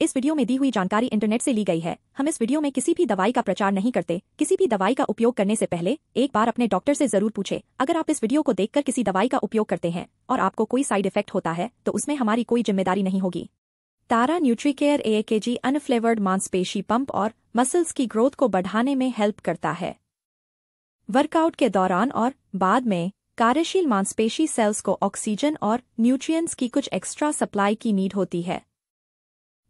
इस वीडियो में दी हुई जानकारी इंटरनेट से ली गई है हम इस वीडियो में किसी भी दवाई का प्रचार नहीं करते किसी भी दवाई का उपयोग करने से पहले एक बार अपने डॉक्टर से जरूर पूछे अगर आप इस वीडियो को देखकर किसी दवाई का उपयोग करते हैं और आपको कोई साइड इफेक्ट होता है तो उसमें हमारी कोई जिम्मेदारी नहीं होगी तारा nutri care A K G unflavoured मांसपेशी पंप और मसल्स की ग्रोथ को बढ़ाने में हेल्प करता है वर्कआउट के दौरान और बाद में कार्यशील मांसपेशी सेल्स को ऑक्सीजन और न्यूट्रिएंट्स की कुछ एक्स्ट्रा सप्लाई की नीड होती है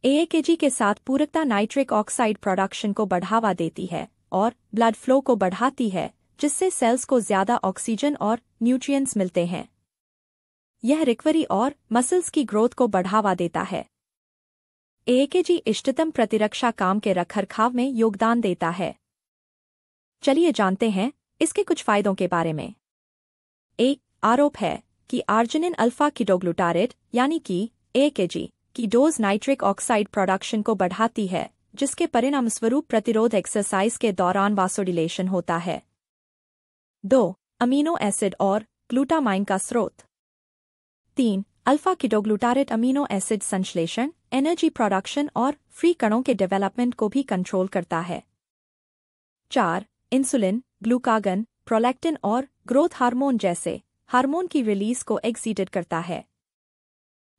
एएकेजी के साथ पूरकता नाइट्रिक ऑक्साइड प्रोडक्शन को बढ़ावा देती है और ब्लड फ्लो को बढ़ाती है जिससे सेल्स को ज्यादा ऑक्सीजन और न्यूट्रिएंट्स मिलते हैं यह रिकवरी और मसल्स की ग्रोथ को बढ़ावा देता है एएकेजी इष्टतम प्रतिरक्षा काम के रखरखाव में योगदान देता है चलिए जानते हैं इसके कुछ फायदों के बारे में एक आरोप है कि आर्जिनिन अल्फा किडोग्लुटारेट यानी कि एकेजी की डोज नाइट्रिक ऑक्साइड प्रोडक्शन को बढ़ाती है जिसके परिणामस्वरूप प्रतिरोध एक्सरसाइज के दौरान वासोडिलेशन होता है दो अमीनो एसिड और ग्लूटामाइन का स्रोत तीन अल्फा किडोग्लूटारेट अमीनो एसिड संश्लेषण एनर्जी प्रोडक्शन और फ्री कणों के डेवलपमेंट को भी कंट्रोल करता है चार इंसुलिन ग्लूकागन प्रोलैक्टिन और ग्रोथ हार्मोन जैसे हार्मोन की रिलीज को एक्सीडेड करता है